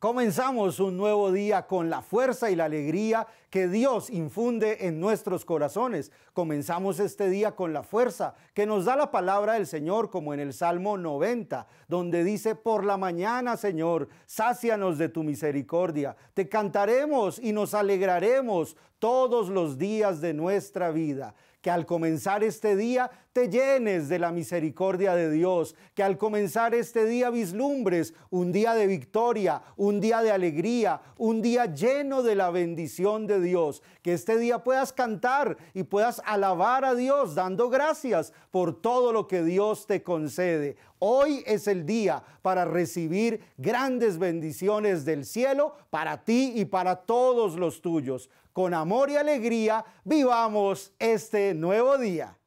Comenzamos un nuevo día con la fuerza y la alegría que Dios infunde en nuestros corazones. Comenzamos este día con la fuerza que nos da la palabra del Señor, como en el Salmo 90, donde dice, por la mañana, Señor, sácianos de tu misericordia. Te cantaremos y nos alegraremos todos los días de nuestra vida que al comenzar este día te llenes de la misericordia de Dios, que al comenzar este día vislumbres un día de victoria, un día de alegría, un día lleno de la bendición de Dios, que este día puedas cantar y puedas alabar a Dios dando gracias por todo lo que Dios te concede. Hoy es el día para recibir grandes bendiciones del cielo para ti y para todos los tuyos. Con amor y alegría vivamos este nuevo día.